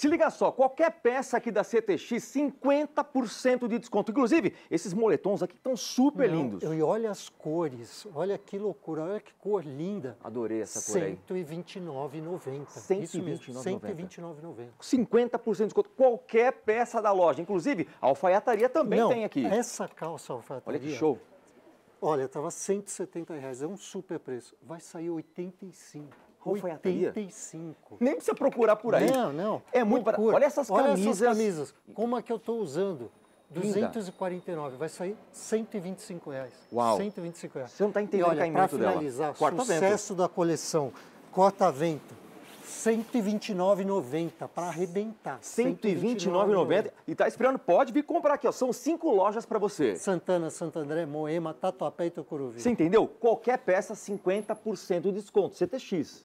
Se liga só, qualquer peça aqui da CTX, 50% de desconto. Inclusive, esses moletons aqui estão super Não, lindos. E olha as cores, olha que loucura, olha que cor linda. Adorei essa cor aí. 129,90. 129,90. 50% de desconto. Qualquer peça da loja, inclusive a alfaiataria também Não, tem aqui. essa calça alfaiataria... Olha que show. Olha, estava 170 reais, é um super preço. Vai sair 85. Qual 85. Nem precisa procurar por aí. Não, não. É muito barato. Olha essas Olha camisas. Essas camisas. Como a que eu estou usando. 249, vai sair 125 reais. Uau. 125 reais. Você não está entendendo olha, o caimento dela. quarto finalizar, Quarta sucesso vento. da coleção, cota vento 129,90 para arrebentar. 129,90 e tá esperando, pode vir comprar aqui, ó. São cinco lojas para você. Santana, Santo André, Moema, Tatuapé e Tucuruvi. Você entendeu? Qualquer peça 50% de desconto, CTX.